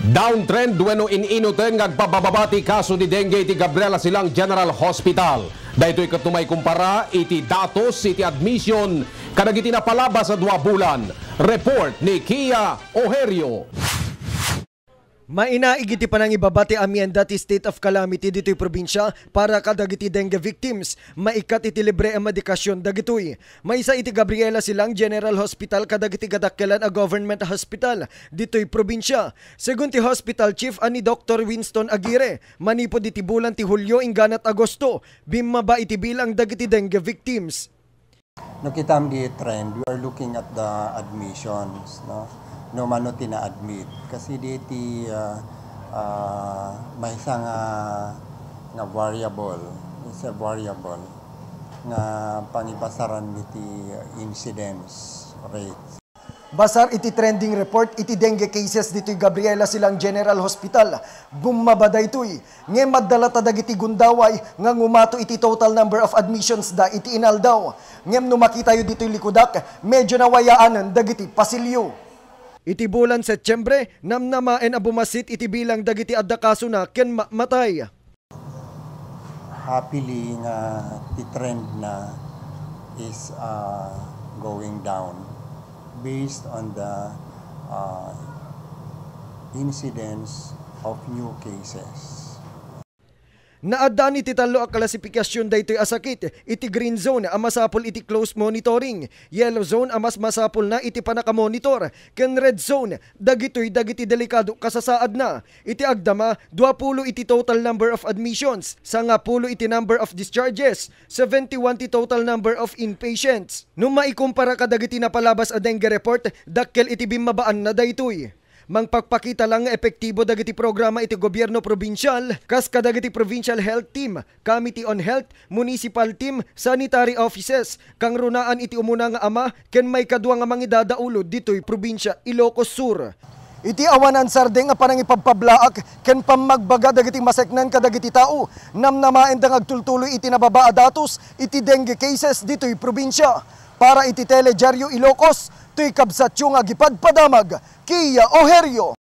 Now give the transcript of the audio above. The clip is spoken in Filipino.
Downtrend dueno in inuten nagpabababati kaso ni dengue iti Gabriela Silang General Hospital. Dahito ikatumay kumpara iti datos iti admission kadagiti napalabas sa dua bulan. Report ni Kia Oherio. Mainaigiti pa ng ibabati amienda ti state of calamity dito'y probinsya para kadagiti dengue victims. Maikat iti libre ang medikasyon dagitoy. May isa iti Gabriela silang General Hospital kadagiti gadakkelan a government hospital dito'y probinsya. Segun ti hospital chief ani Dr. Winston Aguirre, manipod iti bulan ti Hulyo inganat Agosto. Bimaba iti bilang dagiti dengue victims. Nakita no, ang trend, we are looking at the admissions. No? no ti na-admit. Kasi di ti uh, uh, may isang uh, nga variable, isa variable nga pangibasaran iti incidence rate. Basar iti trending report iti dengue cases dito'y Gabriela silang General Hospital. Bumabaday to'y. Nge maddala tadag iti gundaway nga ngumato iti total number of admissions da iti inal daw. Ngem numakita yu dito'y likudak, medyo nawayaan dagiti pasilyo. Itibulan bulan Setyembre, namnamaen abumasit bumasit iti bilang dagiti adda kaso na ken matay. Happily nga uh, the trend na is uh, going down based on the uh, incidence of new cases. Naadda ni titalo a klasifikasyon daytoy asakit, iti green zone a masapol iti close monitoring, yellow zone a mas masapol na iti panakamonitor, ken red zone dagitoy dagiti delikado kasasaad na. Iti agdama 20 iti total number of admissions, sanga pulo iti number of discharges, 71 iti total number of inpatients. Nung maikumpara ka na palabas a dengue report, dakkel iti bimbabaan na daytoy mangpagpakita lang epektibo dagiti programa iti gobyerno probinsyal kas kadagiti provincial health team, committee on health, municipal team, sanitary offices kang runaan iti umuna nga ama ken may kadua nga mangidadaulod ditoy probinsya Ilocos Sur. Iti awanan sardeng nga panang ipagpablaak ken pammagbaga dagiti maseknan kadagiti tao namnamaen da agtultuloy iti nababaa datos iti dengue cases ditoy probinsya para iti telejaryo Ilocos Tuy kabsat yung agipadpadamag, Kia Oherio.